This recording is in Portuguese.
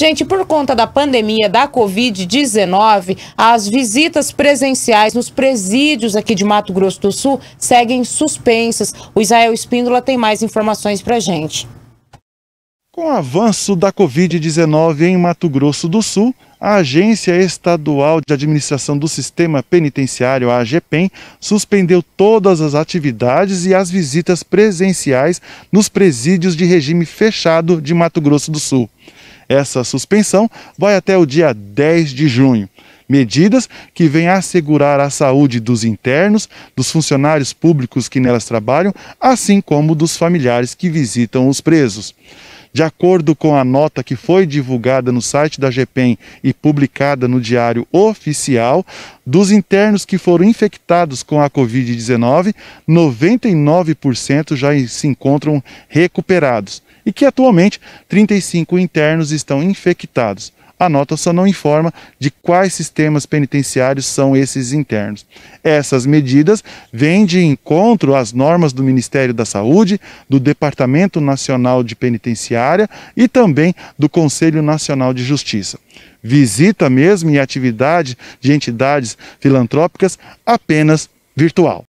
Gente, por conta da pandemia da Covid-19, as visitas presenciais nos presídios aqui de Mato Grosso do Sul seguem suspensas. O Israel Espíndola tem mais informações para gente. Com o avanço da Covid-19 em Mato Grosso do Sul, a Agência Estadual de Administração do Sistema Penitenciário, a AGPEM, suspendeu todas as atividades e as visitas presenciais nos presídios de regime fechado de Mato Grosso do Sul. Essa suspensão vai até o dia 10 de junho. Medidas que vêm assegurar a saúde dos internos, dos funcionários públicos que nelas trabalham, assim como dos familiares que visitam os presos. De acordo com a nota que foi divulgada no site da GPEM e publicada no Diário Oficial, dos internos que foram infectados com a Covid-19, 99% já se encontram recuperados e que atualmente 35 internos estão infectados. A nota só não informa de quais sistemas penitenciários são esses internos. Essas medidas vêm de encontro às normas do Ministério da Saúde, do Departamento Nacional de Penitenciária e também do Conselho Nacional de Justiça. Visita mesmo e atividade de entidades filantrópicas apenas virtual.